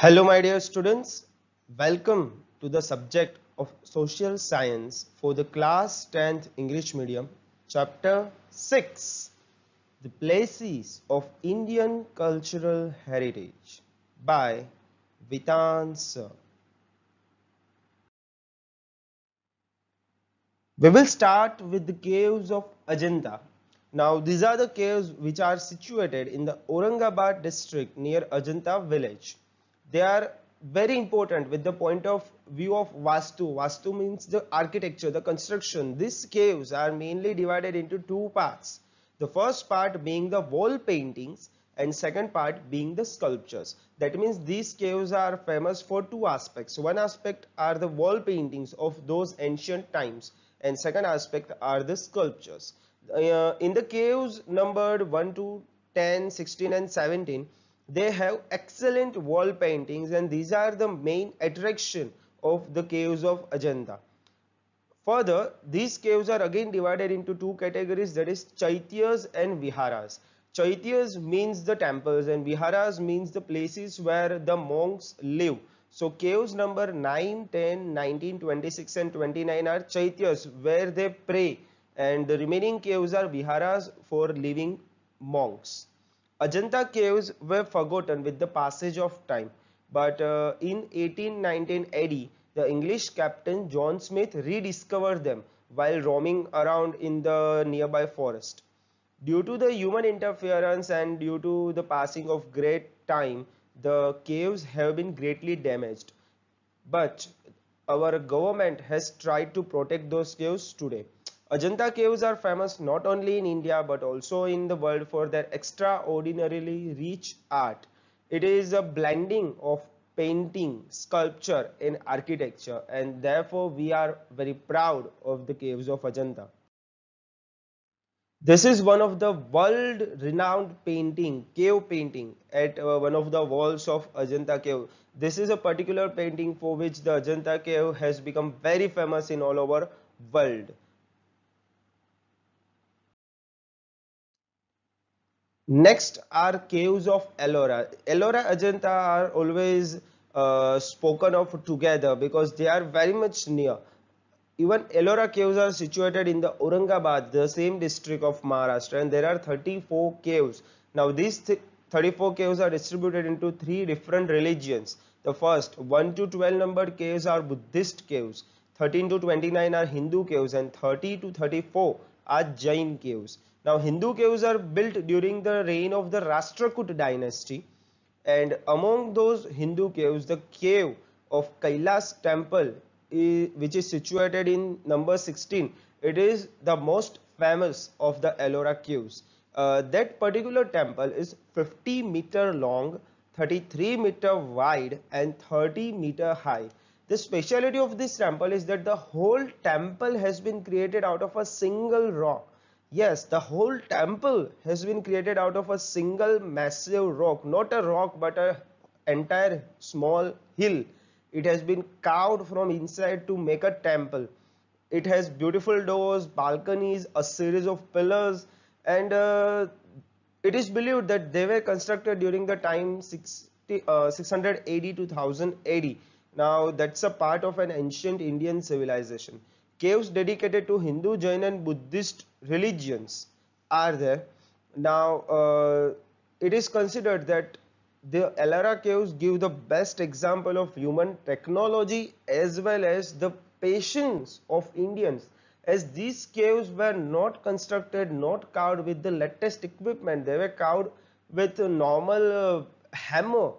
Hello my dear students, welcome to the subject of social science for the class 10th English medium chapter 6 The Places of Indian Cultural Heritage by Vitan Sir. We will start with the caves of Ajanta. Now these are the caves which are situated in the Aurangabad district near Ajanta village they are very important with the point of view of Vastu. Vastu means the architecture, the construction. These caves are mainly divided into two parts. The first part being the wall paintings and second part being the sculptures. That means these caves are famous for two aspects. One aspect are the wall paintings of those ancient times and second aspect are the sculptures. Uh, in the caves numbered 1 to 10, 16 and 17, they have excellent wall paintings and these are the main attraction of the caves of Ajanta. Further, these caves are again divided into two categories that is Chaityas and Viharas. Chaityas means the temples and Viharas means the places where the monks live. So caves number 9, 10, 19, 26 and 29 are Chaityas where they pray and the remaining caves are Viharas for living monks. Ajanta caves were forgotten with the passage of time, but uh, in 1819 AD, the English captain John Smith rediscovered them while roaming around in the nearby forest. Due to the human interference and due to the passing of great time, the caves have been greatly damaged. But our government has tried to protect those caves today. Ajanta caves are famous not only in India but also in the world for their extraordinarily rich art. It is a blending of painting, sculpture and architecture and therefore we are very proud of the caves of Ajanta. This is one of the world renowned painting, cave painting at uh, one of the walls of Ajanta cave. This is a particular painting for which the Ajanta cave has become very famous in all over world. Next are caves of Ellora. Ellora Ajanta are always uh, spoken of together because they are very much near. Even Ellora caves are situated in the Aurangabad, the same district of Maharashtra and there are 34 caves. Now these th 34 caves are distributed into three different religions. The first 1 to 12 numbered caves are Buddhist caves, 13 to 29 are Hindu caves and 30 to 34 are Jain caves. Now Hindu caves are built during the reign of the Rashtrakuta dynasty and among those Hindu caves the cave of Kailas temple which is situated in number 16 it is the most famous of the Ellora caves. Uh, that particular temple is 50 meter long 33 meter wide and 30 meter high. The speciality of this temple is that the whole temple has been created out of a single rock Yes, the whole temple has been created out of a single massive rock, not a rock but a entire small hill. It has been carved from inside to make a temple. It has beautiful doors, balconies, a series of pillars and uh, it is believed that they were constructed during the time 60, uh, 680 to 1000 AD. Now that's a part of an ancient Indian civilization caves dedicated to Hindu, Jain and Buddhist religions are there. Now uh, it is considered that the Elara caves give the best example of human technology as well as the patience of Indians as these caves were not constructed not carved with the latest equipment they were carved with a normal uh, hammer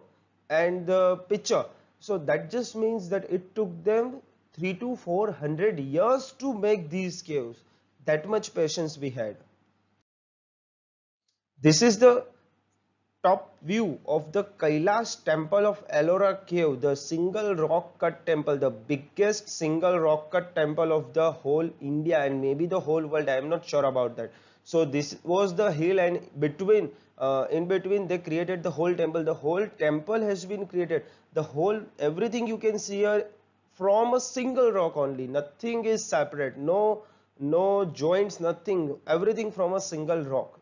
and the uh, pitcher so that just means that it took them 3 to 400 years to make these caves. That much patience we had. This is the top view of the Kailash temple of Ellora cave, the single rock cut temple, the biggest single rock cut temple of the whole India and maybe the whole world. I am not sure about that. So this was the hill and between uh, in between they created the whole temple. The whole temple has been created. The whole everything you can see here from a single rock only nothing is separate no no joints nothing everything from a single rock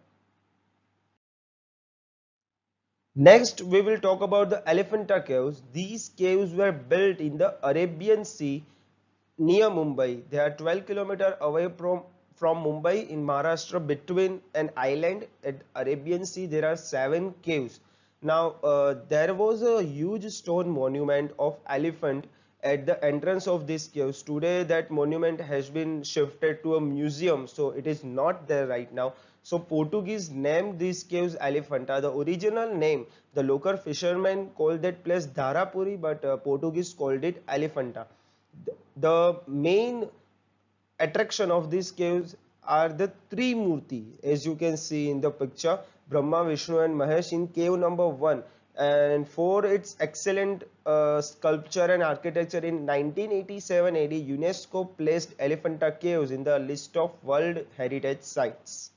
next we will talk about the elephanta caves these caves were built in the arabian sea near mumbai they are 12 kilometer away from from mumbai in maharashtra between an island at arabian sea there are seven caves now uh, there was a huge stone monument of elephant at the entrance of this caves, today that monument has been shifted to a museum so it is not there right now so portuguese named this caves elephanta the original name the local fishermen called that place dharapuri but uh, portuguese called it elephanta the, the main attraction of these caves are the three murti as you can see in the picture brahma vishnu and mahesh in cave number one and for its excellent uh, sculpture and architecture in 1987 AD UNESCO placed Elephanta Caves in the list of World Heritage Sites.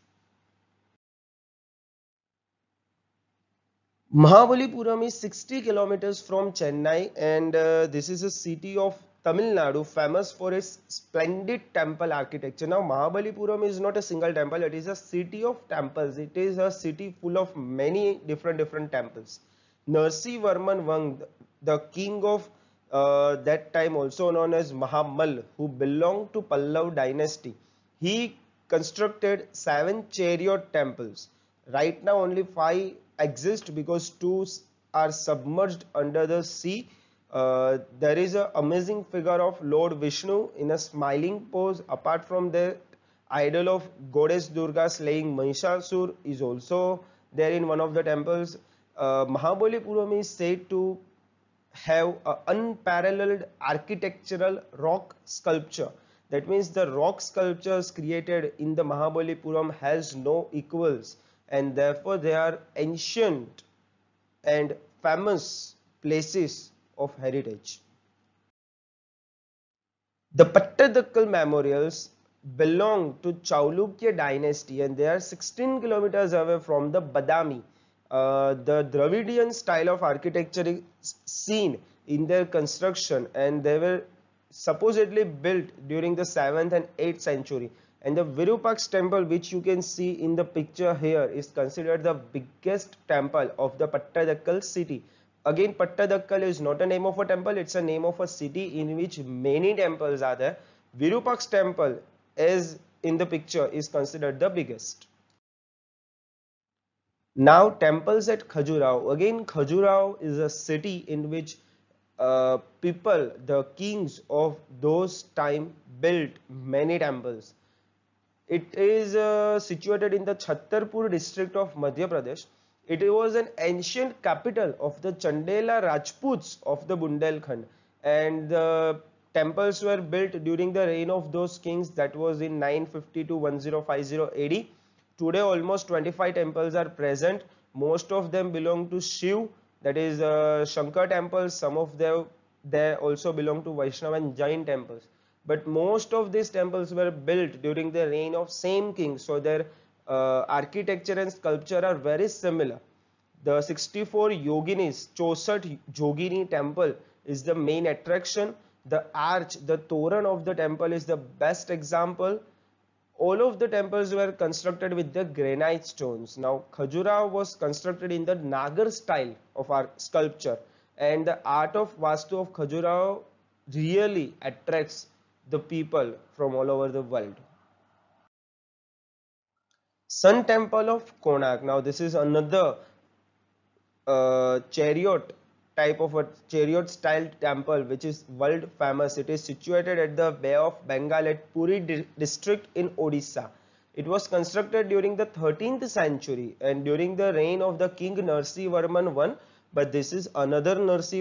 Mahabalipuram is 60 kilometers from Chennai and uh, this is a city of Tamil Nadu famous for its splendid temple architecture. Now Mahabalipuram is not a single temple, it is a city of temples. It is a city full of many different different temples. Narsi Varman Vang, the king of uh, that time also known as Mahamal, who belonged to Pallav dynasty. He constructed seven chariot temples. Right now only five exist because two are submerged under the sea. Uh, there is an amazing figure of Lord Vishnu in a smiling pose. Apart from that, idol of goddess Durga slaying Mahishasur is also there in one of the temples uh, Mahabalipuram is said to have an unparalleled architectural rock sculpture. That means the rock sculptures created in the Mahabalipuram has no equals and therefore they are ancient and famous places of heritage. The Pattadakkal memorials belong to Chaulukya dynasty and they are 16 kilometers away from the Badami uh, the Dravidian style of architecture is seen in their construction and they were supposedly built during the 7th and 8th century and the Virupaksh temple which you can see in the picture here is considered the biggest temple of the Pattadakkal city. Again Pattadakkal is not a name of a temple it's a name of a city in which many temples are there. Virupaksh temple as in the picture is considered the biggest. Now temples at Khajuraho. Again, Khajuraho is a city in which uh, people, the kings of those time built many temples. It is uh, situated in the Chhattarpur district of Madhya Pradesh. It was an ancient capital of the Chandela Rajputs of the Bundelkhand and the temples were built during the reign of those kings that was in 950 to 1050 AD Today almost 25 temples are present. Most of them belong to Shiv that is uh, Shankar temples. Some of them they also belong to Vaishnava and Jain temples. But most of these temples were built during the reign of same king. So their uh, architecture and sculpture are very similar. The 64 Yoginis, chosat Yogini temple is the main attraction. The arch, the Toran of the temple is the best example all of the temples were constructed with the granite stones. Now Khajuraho was constructed in the Nagar style of our sculpture and the art of Vastu of Khajuraho really attracts the people from all over the world. Sun Temple of Konark. Now this is another uh, chariot type of a chariot style temple which is world famous. It is situated at the Bay of Bengal at Puri di district in Odisha. It was constructed during the 13th century and during the reign of the King varman I but this is another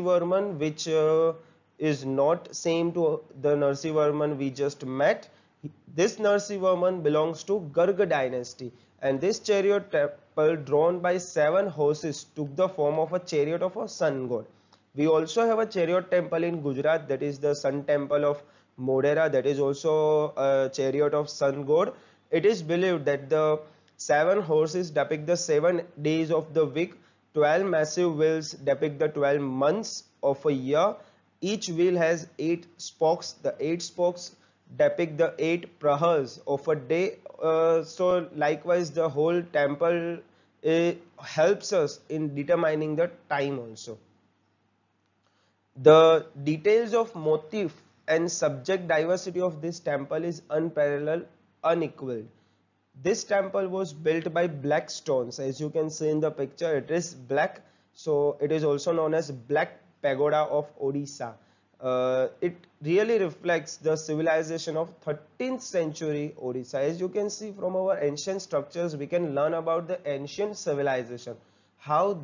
varman which uh, is not same to the varman we just met. This varman belongs to Garg dynasty and this chariot Temple drawn by seven horses took the form of a chariot of a sun god. We also have a chariot temple in Gujarat that is the sun temple of Modera that is also a chariot of sun god. It is believed that the seven horses depict the seven days of the week. Twelve massive wheels depict the twelve months of a year. Each wheel has eight spokes. The eight spokes depict the eight prahas of a day uh, so likewise the whole temple eh, helps us in determining the time also the details of motif and subject diversity of this temple is unparalleled unequaled this temple was built by black stones as you can see in the picture it is black so it is also known as black pagoda of odisha uh, it really reflects the civilization of 13th century Odisha. As you can see from our ancient structures, we can learn about the ancient civilization, how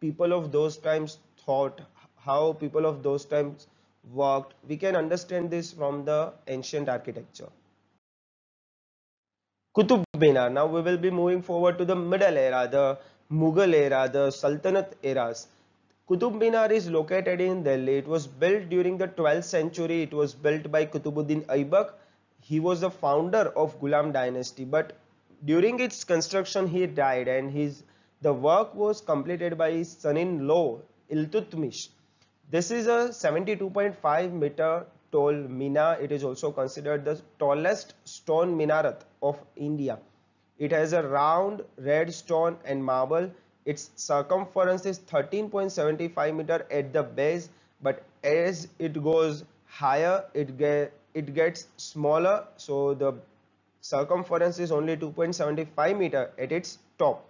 people of those times thought, how people of those times worked. We can understand this from the ancient architecture. Kutub Minar. Now we will be moving forward to the Middle era, the Mughal era, the Sultanate eras. Qutub Minar is located in Delhi. It was built during the 12th century. It was built by Qutubuddin Aibak. He was the founder of Ghulam dynasty but during its construction he died and his the work was completed by his son-in-law Iltutmish. This is a 72.5 meter tall minar. It is also considered the tallest stone minaret of India. It has a round red stone and marble its circumference is 13.75 meter at the base but as it goes higher it get it gets smaller so the circumference is only 2.75 meter at its top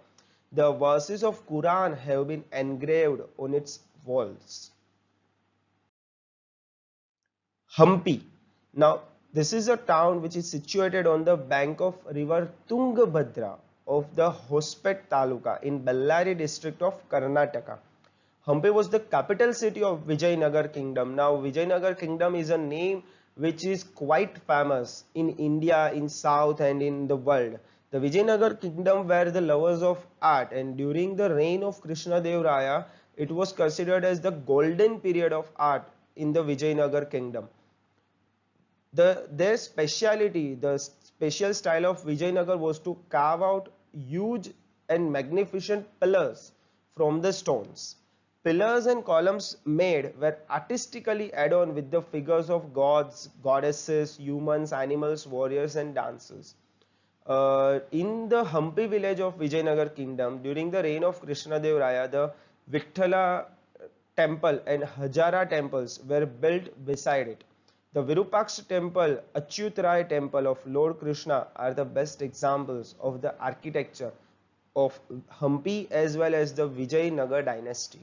the verses of quran have been engraved on its walls hampi now this is a town which is situated on the bank of river tungabhadra of the Hospet Taluka in Bellary district of Karnataka. Hampi was the capital city of Vijayanagar kingdom. Now Vijayanagar kingdom is a name which is quite famous in India, in South and in the world. The Vijayanagar kingdom were the lovers of art and during the reign of Krishna Dev Raya, it was considered as the golden period of art in the Vijayanagar kingdom. The, their speciality, the special style of Vijayanagar was to carve out huge and magnificent pillars from the stones. Pillars and columns made were artistically adorned with the figures of gods, goddesses, humans, animals, warriors and dancers. Uh, in the Hampi village of Vijayanagar kingdom during the reign of Krishna Dev Raya, the Vikthala temple and Hajara temples were built beside it. The Virupaksha temple, Achyutaray temple of Lord Krishna are the best examples of the architecture of Hampi as well as the Vijayanagar dynasty.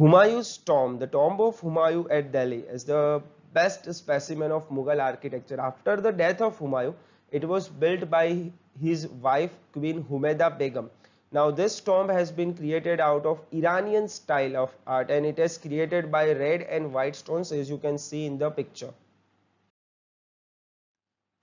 Humayu's tomb, the tomb of Humayu at Delhi is the best specimen of Mughal architecture. After the death of Humayu, it was built by his wife Queen Humeda Begum now this tomb has been created out of Iranian style of art and it is created by red and white stones as you can see in the picture.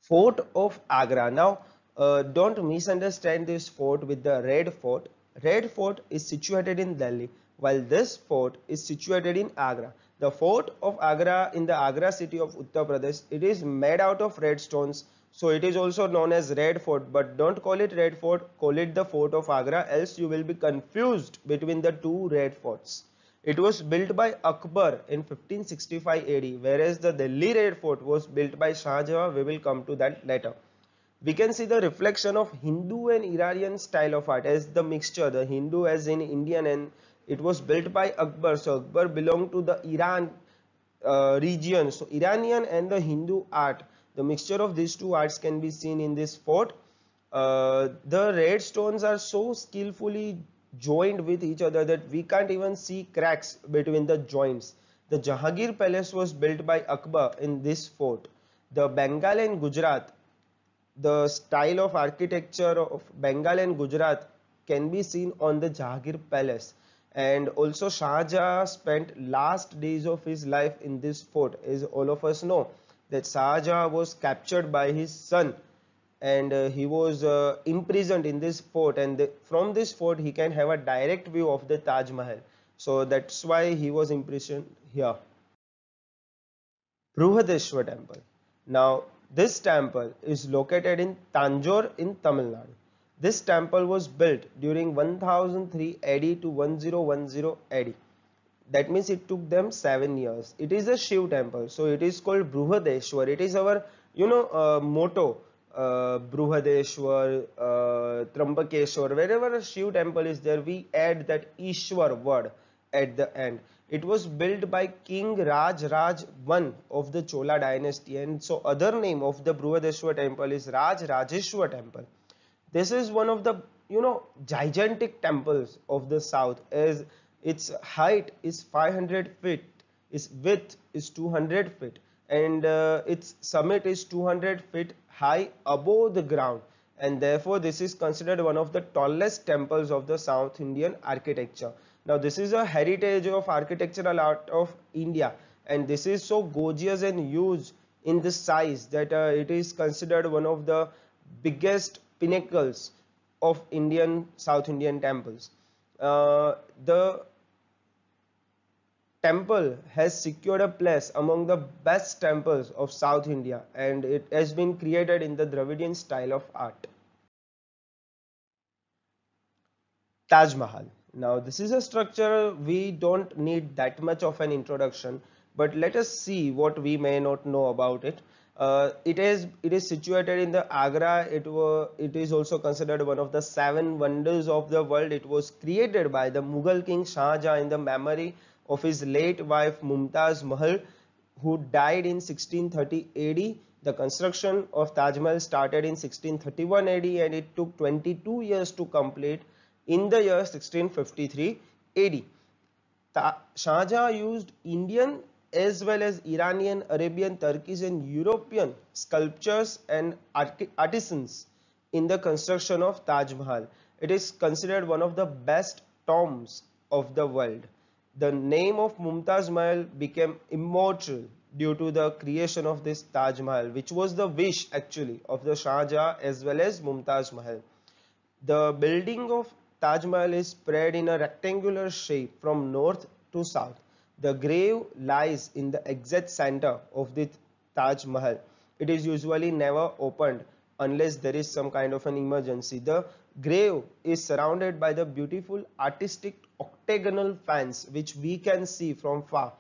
Fort of Agra. Now uh, don't misunderstand this fort with the red fort. Red fort is situated in Delhi while this fort is situated in Agra. The fort of Agra in the Agra city of Uttar Pradesh, it is made out of red stones so it is also known as Red Fort but don't call it Red Fort, call it the Fort of Agra else you will be confused between the two Red Forts. It was built by Akbar in 1565 AD whereas the Delhi Red Fort was built by Shah Jahan. We will come to that later. We can see the reflection of Hindu and Iranian style of art as the mixture, the Hindu as in Indian and it was built by Akbar. So Akbar belonged to the Iran uh, region. So Iranian and the Hindu art the mixture of these two arts can be seen in this fort. Uh, the red stones are so skillfully joined with each other that we can't even see cracks between the joints. The Jahagir Palace was built by Akbar in this fort. The Bengal and Gujarat, the style of architecture of Bengal and Gujarat can be seen on the Jahagir Palace. And also Shah Jahan spent last days of his life in this fort as all of us know that Shah was captured by his son and uh, he was uh, imprisoned in this fort and the, from this fort he can have a direct view of the Taj Mahal. So that's why he was imprisoned here. Brihadeshwar temple. Now this temple is located in Tanjore in Tamil Nadu. This temple was built during 1003 AD to 1010 AD that means it took them seven years it is a shiv temple so it is called brihadeshwar it is our you know uh, motto uh, brihadeshwar uh, trambakeshwar wherever a shiv temple is there we add that ishwar word at the end it was built by king raj raj 1 of the chola dynasty and so other name of the brihadeshwar temple is raj rajeshwar temple this is one of the you know gigantic temples of the south as its height is 500 feet its width is 200 feet and uh, its summit is 200 feet high above the ground and therefore this is considered one of the tallest temples of the South Indian architecture. Now this is a heritage of architectural art of India and this is so gorgeous and huge in the size that uh, it is considered one of the biggest pinnacles of Indian South Indian temples. Uh, the temple has secured a place among the best temples of South India and it has been created in the Dravidian style of art. Taj Mahal. Now this is a structure we don't need that much of an introduction but let us see what we may not know about it. Uh, it is it is situated in the Agra. It were it is also considered one of the seven wonders of the world. It was created by the Mughal king Shah Jahan in the memory of his late wife Mumtaz Mahal who died in 1630 AD. The construction of Taj Mahal started in 1631 AD and it took 22 years to complete in the year 1653 AD. Ta Shahjahan used Indian as well as Iranian, Arabian, Turkish and European sculptors and art artisans in the construction of Taj Mahal. It is considered one of the best tombs of the world the name of Mumtaz Mahal became immortal due to the creation of this Taj Mahal, which was the wish actually of the Shah Jahan as well as Mumtaz Mahal. The building of Taj Mahal is spread in a rectangular shape from north to south. The grave lies in the exact center of the Taj Mahal. It is usually never opened unless there is some kind of an emergency. The grave is surrounded by the beautiful artistic octagonal fans which we can see from far.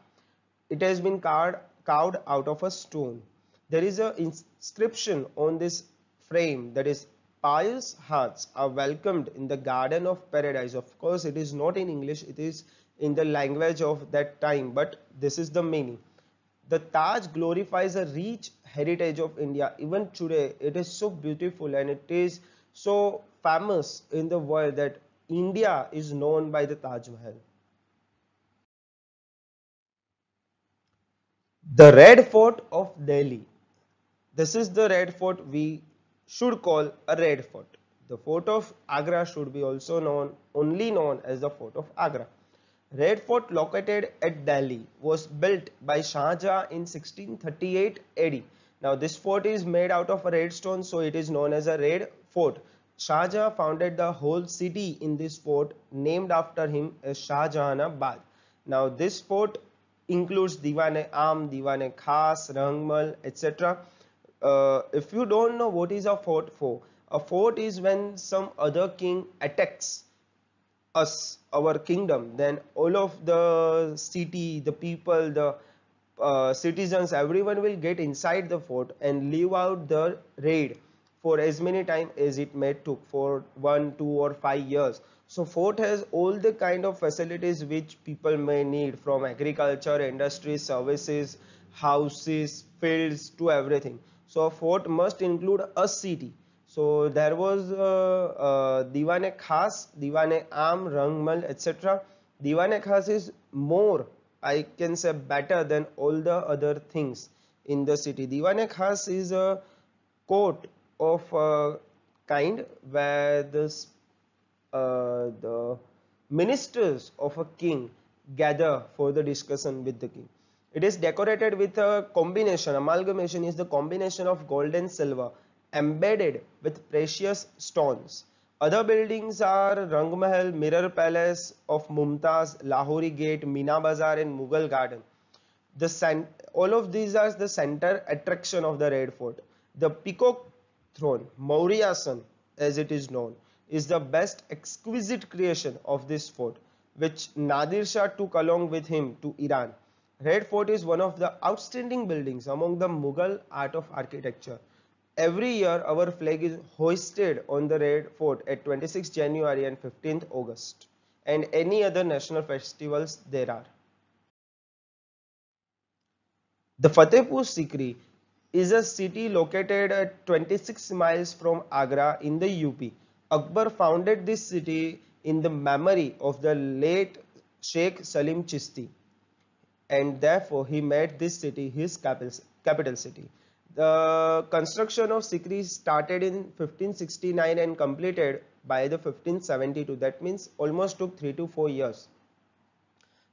It has been carved, carved out of a stone. There is an inscription on this frame that is pious hearts are welcomed in the garden of paradise. Of course, it is not in English, it is in the language of that time, but this is the meaning. The Taj glorifies a rich heritage of India. Even today, it is so beautiful and it is so famous in the world that India is known by the Taj Mahal. The Red Fort of Delhi. This is the Red Fort we should call a Red Fort. The Fort of Agra should be also known, only known as the Fort of Agra. Red Fort located at Delhi was built by Shah Jahan in 1638 AD. Now this fort is made out of red stone so it is known as a red fort. Shah Jahan founded the whole city in this fort named after him as Shah Jahanabad. Now this fort includes Diwane Am, Diwane Khas, Rangmal, etc. Uh, if you don't know what is a fort for, a fort is when some other king attacks us, our kingdom, then all of the city, the people, the uh, citizens, everyone will get inside the fort and leave out the raid for as many time as it may took for one, two or five years. So fort has all the kind of facilities which people may need from agriculture, industry, services, houses, fields to everything. So fort must include a city. So there was a, uh, uh, Diwane Khas, Diwane Am, Rangmal, etc. Diwane Khas is more, I can say better than all the other things in the city. Diwane Khas is a court of a kind where this, uh, the ministers of a king gather for the discussion with the king. It is decorated with a combination, amalgamation is the combination of gold and silver embedded with precious stones. Other buildings are Rangmahal, Mirror Palace of Mumtaz, Lahori Gate, Meena Bazaar and Mughal Garden. The all of these are the center attraction of the Red Fort. The peacock throne, Mauryasan as it is known, is the best exquisite creation of this fort, which Nadir Shah took along with him to Iran. Red Fort is one of the outstanding buildings among the Mughal art of architecture. Every year, our flag is hoisted on the Red Fort at 26 January and 15th August, and any other national festivals there are. The Fatehpur Sikri is a city located at uh, 26 miles from Agra in the UP. Akbar founded this city in the memory of the late Sheikh Salim Chisti and therefore he made this city his capital city. The construction of Sikri started in 1569 and completed by the 1572 that means almost took 3 to 4 years.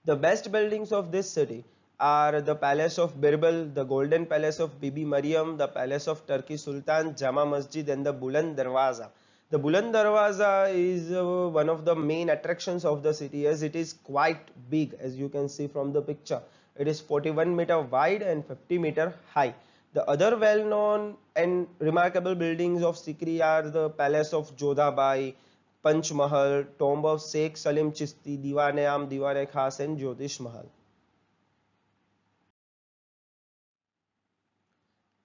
The best buildings of this city are the Palace of Birbal, the Golden Palace of Bibi Maryam, the Palace of turki Sultan, Jama Masjid and the Buland Darwaza. The Buland Darwaza is uh, one of the main attractions of the city as it is quite big as you can see from the picture. It is 41 meter wide and 50 meter high. The other well-known and remarkable buildings of Sikri are the Palace of Jodhabai, Panch Mahal, Tomb of Sheikh Salim Chisti, Diwane Am, Diwane Khas and Jyotish Mahal.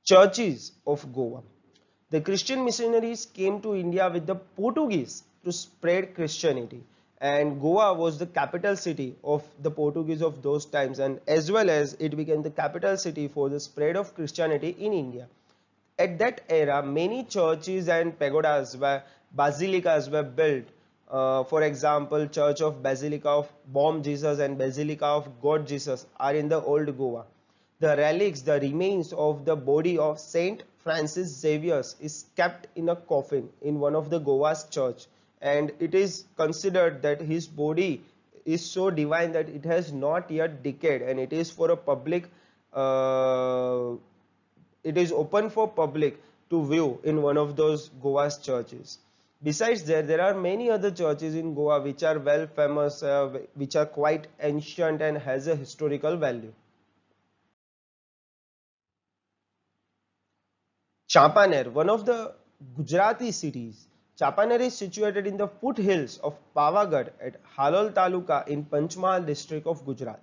churches of Goa. The Christian missionaries came to India with the Portuguese to spread Christianity and Goa was the capital city of the Portuguese of those times and as well as it became the capital city for the spread of Christianity in India. At that era many churches and pagodas were basilicas were built uh, for example church of basilica of Bom Jesus and basilica of God Jesus are in the old Goa the relics, the remains of the body of Saint Francis Xavier is kept in a coffin in one of the Goa's church and it is considered that his body is so divine that it has not yet decayed and it is for a public uh, it is open for public to view in one of those Goa's churches. Besides there, there are many other churches in Goa which are well famous, uh, which are quite ancient and has a historical value. Champaner, one of the Gujarati cities. Champaner is situated in the foothills of Pavagadh at Halol Taluka in Panchmahal district of Gujarat.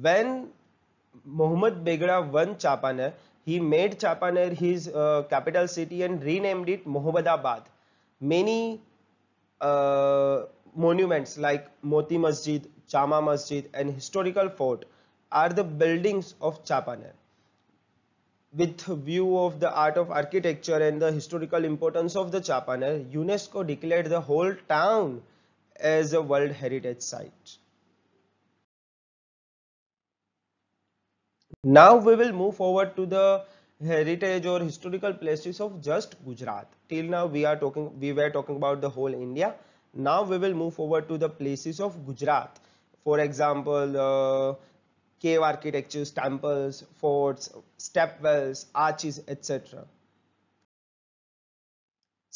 When Muhammad Begra won Champaner, he made Champaner his uh, capital city and renamed it Mohammedabad. Many uh, monuments like Moti Masjid, Chama Masjid and historical fort are the buildings of Chapaner with view of the art of architecture and the historical importance of the Chapaner, UNESCO declared the whole town as a World Heritage Site. Now we will move forward to the heritage or historical places of just Gujarat. Till now we are talking, we were talking about the whole India. Now we will move forward to the places of Gujarat. For example, uh, cave architectures, temples, forts, step wells, arches, etc.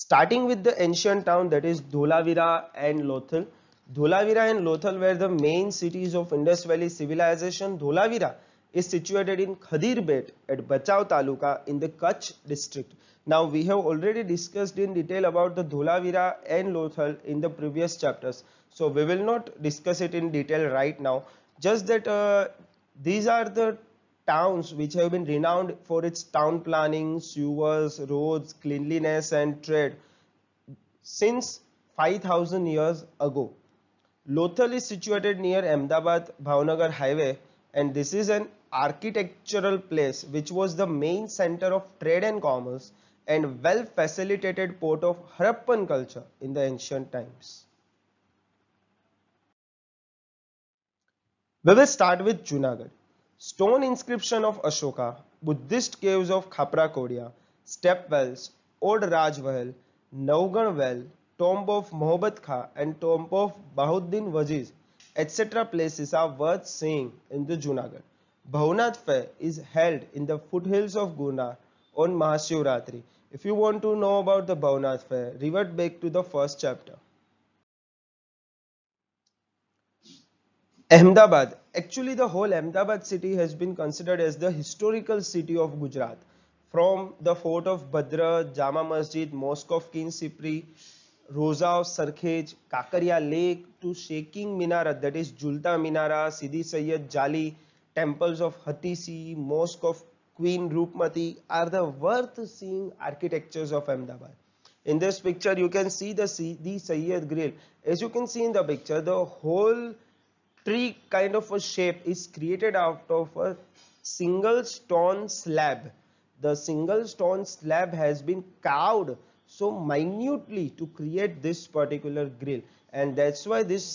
Starting with the ancient town that is Dholavira and Lothal. Dholavira and Lothal were the main cities of Indus Valley civilization. Dholavira is situated in Khadirbet at Bachau Taluka in the Kutch district. Now we have already discussed in detail about the Dholavira and Lothal in the previous chapters. So we will not discuss it in detail right now. Just that uh, these are the towns which have been renowned for its town planning, sewers, roads, cleanliness and trade since 5000 years ago. Lothal is situated near Ahmedabad Bhavnagar highway and this is an architectural place which was the main center of trade and commerce and well facilitated port of Harappan culture in the ancient times. We will start with Junagadh. Stone inscription of Ashoka, Buddhist caves of Khapra Kodia, step wells, old Rajwahal, Naugan well, tomb of Mohabbat Kha and tomb of Bahuddin Waziz, etc. places are worth seeing in the Junagadh. Bhavnath fair is held in the foothills of Guna on Mahashivratri. If you want to know about the Bhavnath fair, revert back to the first chapter. Ahmedabad actually the whole Ahmedabad city has been considered as the historical city of Gujarat from the fort of Bhadra Jama Masjid mosque of king Sipri Roza of Sarkhej Kankaria lake to shaking Minara that is Jhulta Minara Sidi Saiyyed Jali temples of Hutheesing mosque of queen Rupmati are the worth seeing architectures of Ahmedabad in this picture you can see the Saiyyed grill as you can see in the picture the whole tree kind of a shape is created out of a single stone slab the single stone slab has been carved so minutely to create this particular grill and that's why this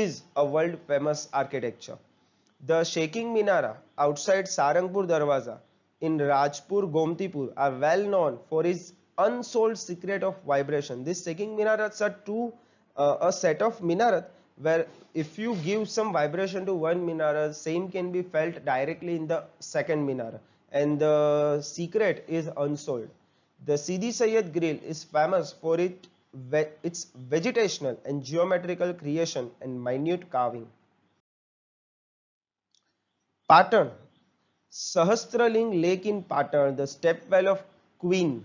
is a world famous architecture the shaking minara outside sarangpur darwaza in rajpur gomtipur are well known for its unsolved secret of vibration this shaking minarats are two uh, a set of minarats where if you give some vibration to one minaret same can be felt directly in the second minaret and the secret is unsold the Sidi Sayyid grill is famous for it its vegetational and geometrical creation and minute carving Pattern, Sahasraling lake in pattern the stepwell of queen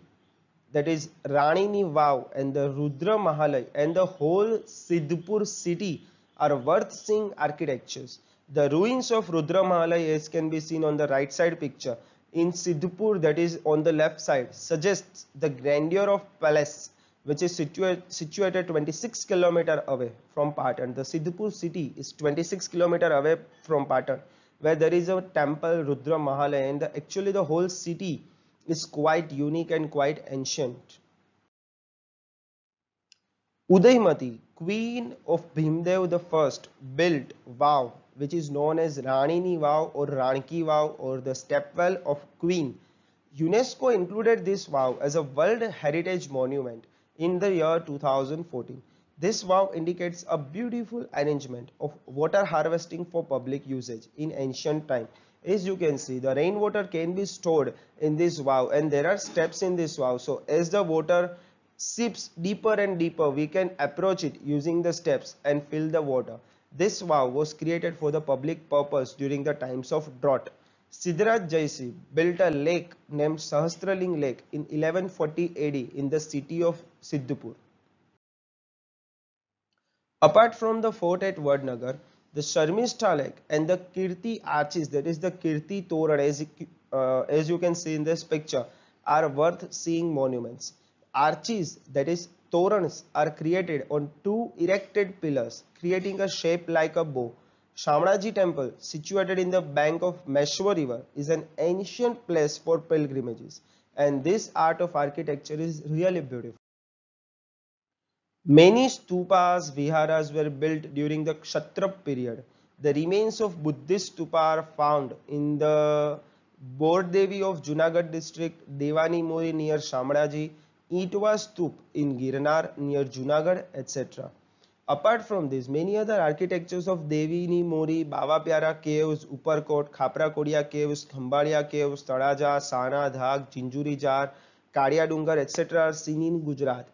that is Ranini Vav and the Rudra Mahalay and the whole Siddhpur city are worth seeing architectures. The ruins of Rudra Mahalay as can be seen on the right side picture in Siddhpur that is on the left side suggests the grandeur of palace which is situa situated 26 km away from Patan. The Siddhpur city is 26 km away from Patan where there is a temple Rudra Mahalay and the, actually the whole city is quite unique and quite ancient. Udaimati, queen of Bhimdev I, built Vav, which is known as Ranini Vav or Ranki Vav or the stepwell of queen. UNESCO included this Vav as a World Heritage Monument in the year 2014. This Vav indicates a beautiful arrangement of water harvesting for public usage in ancient time as you can see the rainwater can be stored in this valve and there are steps in this valve so as the water seeps deeper and deeper we can approach it using the steps and fill the water this valve was created for the public purpose during the times of drought Siddharaj Jaisi built a lake named Sahastraling Lake in 1140 AD in the city of Siddhupur. Apart from the fort at Vadnagar, the Sharmish and the Kirti arches that is the Kirti Toran as, uh, as you can see in this picture are worth seeing monuments. Arches that is torans are created on two erected pillars creating a shape like a bow. Shamraji temple situated in the bank of Meshwa river is an ancient place for pilgrimages and this art of architecture is really beautiful. Many stupas, viharas were built during the Kshatrap period. The remains of Buddhist stupa are found in the Bordevi of Junagadh district, Devani Mori near Shamraji, Itwa Stup in Girnar near Junagadh, etc. Apart from this, many other architectures of Devini Mori, Baba Pyara caves, Upperkot, Khapra Kodia caves, Khambaria caves, Tadaja, Sana, Dhag, Jinjuri Jar, Kadia Dungar, etc. are seen in Gujarat.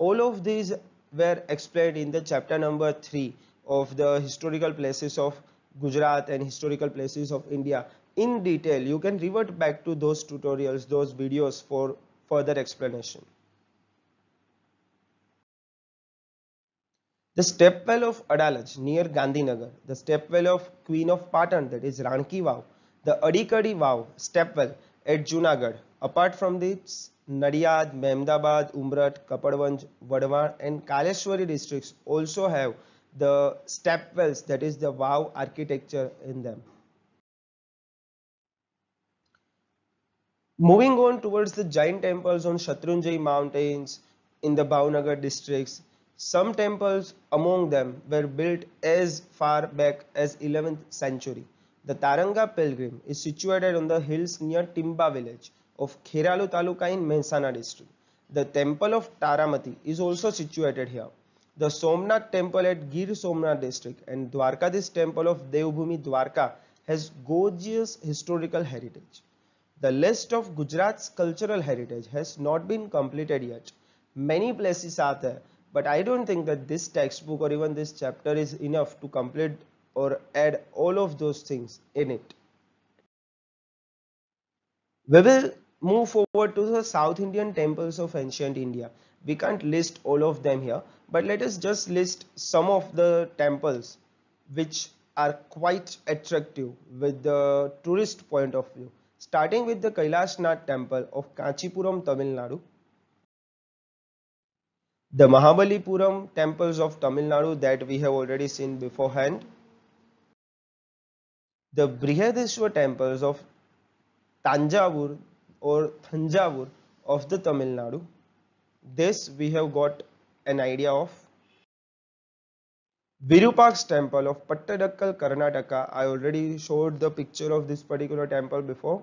All of these were explained in the chapter number 3 of the historical places of Gujarat and historical places of India in detail you can revert back to those tutorials those videos for further explanation The stepwell of Adalaj near Gandhinagar, the stepwell of Queen of Patan that is Ranki Vau, the Adikadi Vav stepwell at Junagadh. Apart from this, Nadiad, Mehmedabad, Umrat, Kapadvanj, Vadvan and Kaleshwari districts also have the step wells that is the wow architecture in them. Moving on towards the giant temples on Shatrunjay mountains in the Bhavnagar districts, some temples among them were built as far back as 11th century. The Taranga pilgrim is situated on the hills near Timba village of Kheralu Taluka in Mehsana district. The temple of Taramati is also situated here. The Somnath temple at Gir Somnath district and Dwarkadish temple of Devbhumi Dwarka has gorgeous historical heritage. The list of Gujarat's cultural heritage has not been completed yet. Many places are there, but I don't think that this textbook or even this chapter is enough to complete or add all of those things in it. We will move forward to the South Indian temples of ancient India. We can't list all of them here, but let us just list some of the temples which are quite attractive with the tourist point of view. Starting with the Kailashnath temple of Kanchipuram, Tamil Nadu. The Mahabalipuram temples of Tamil Nadu that we have already seen beforehand. The Brihadeshwar temples of Tanjavur or Thanjavur of the Tamil Nadu. This we have got an idea of. Virupak's temple of Pattadakkal, Karnataka. I already showed the picture of this particular temple before.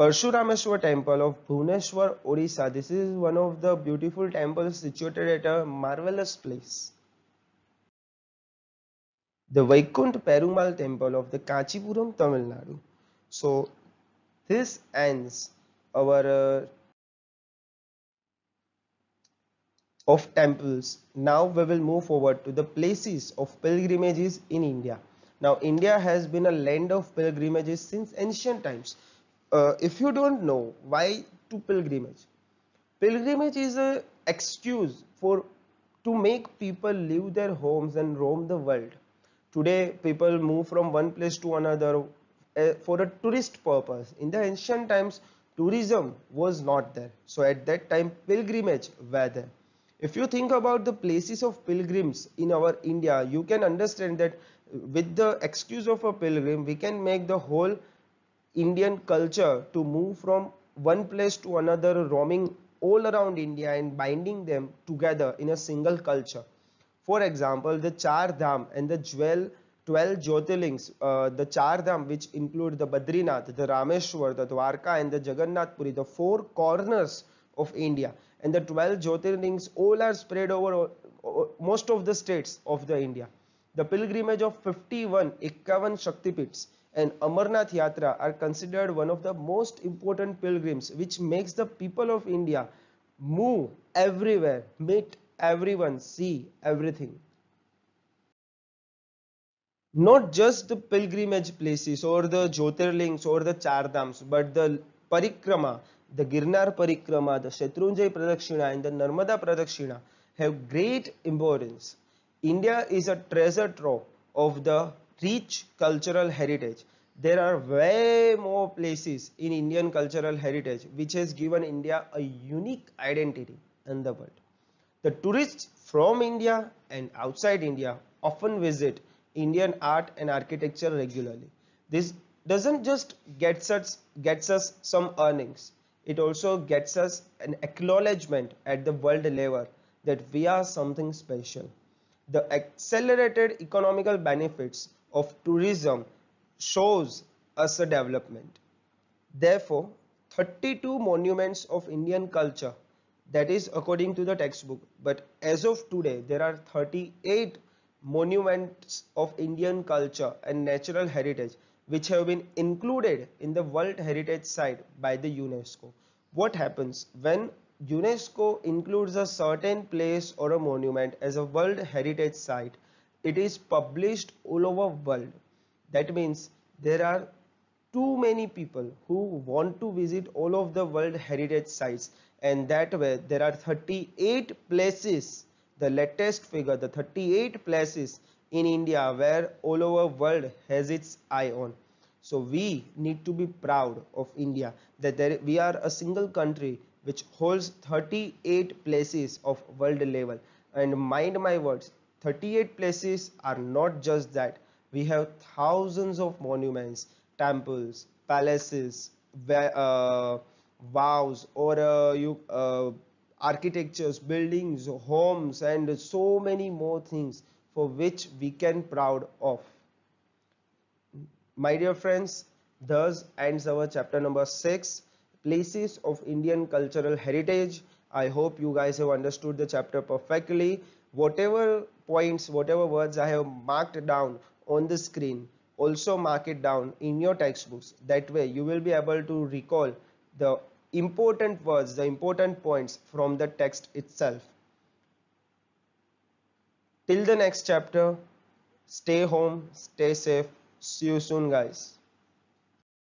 Parshurameshwar temple of Bhuneshwar, Odisha. This is one of the beautiful temples situated at a marvelous place. The Vaikunt Perumal temple of the Kanchipuram, Tamil Nadu. So this ends our uh, of temples now we will move forward to the places of pilgrimages in india now india has been a land of pilgrimages since ancient times uh, if you don't know why to pilgrimage pilgrimage is an excuse for to make people leave their homes and roam the world today people move from one place to another uh, for a tourist purpose in the ancient times tourism was not there so at that time pilgrimage were there if you think about the places of pilgrims in our india you can understand that with the excuse of a pilgrim we can make the whole indian culture to move from one place to another roaming all around india and binding them together in a single culture for example the char dham and the jewel 12 Jyotirlings, uh, the Char Dham which include the Badrinath, the Rameshwar, the Dwarka and the Jagannath Puri, the four corners of India and the 12 Jyotirlings all are spread over most of the states of the India. The pilgrimage of 51 Ikkavan Shaktipits and Amarnath Yatra are considered one of the most important pilgrims which makes the people of India move everywhere, meet everyone, see everything not just the pilgrimage places or the Jyotirlings or the Chardams, but the Parikrama, the Girnar Parikrama, the Shetrunjay Pradakshina and the Narmada Pradakshina have great importance. India is a treasure trove of the rich cultural heritage. There are way more places in Indian cultural heritage which has given India a unique identity in the world. The tourists from India and outside India often visit Indian art and architecture regularly. This doesn't just gets us gets us some earnings. It also gets us an acknowledgement at the world level that we are something special. The accelerated economical benefits of tourism shows us a development. Therefore, 32 monuments of Indian culture that is according to the textbook but as of today there are 38 monuments of Indian culture and natural heritage which have been included in the World Heritage Site by the UNESCO. What happens when UNESCO includes a certain place or a monument as a World Heritage Site? It is published all over world. That means there are too many people who want to visit all of the World Heritage Sites and that way there are 38 places the latest figure the 38 places in India where all over world has its eye on so we need to be proud of India that there, we are a single country which holds 38 places of world level and mind my words 38 places are not just that we have thousands of monuments temples palaces uh, vows or uh, you uh, architectures, buildings, homes and so many more things for which we can proud of. My dear friends, thus ends our chapter number 6 places of Indian cultural heritage. I hope you guys have understood the chapter perfectly. Whatever points, whatever words I have marked down on the screen, also mark it down in your textbooks. That way you will be able to recall the important words, the important points from the text itself. Till the next chapter, stay home, stay safe. See you soon, guys.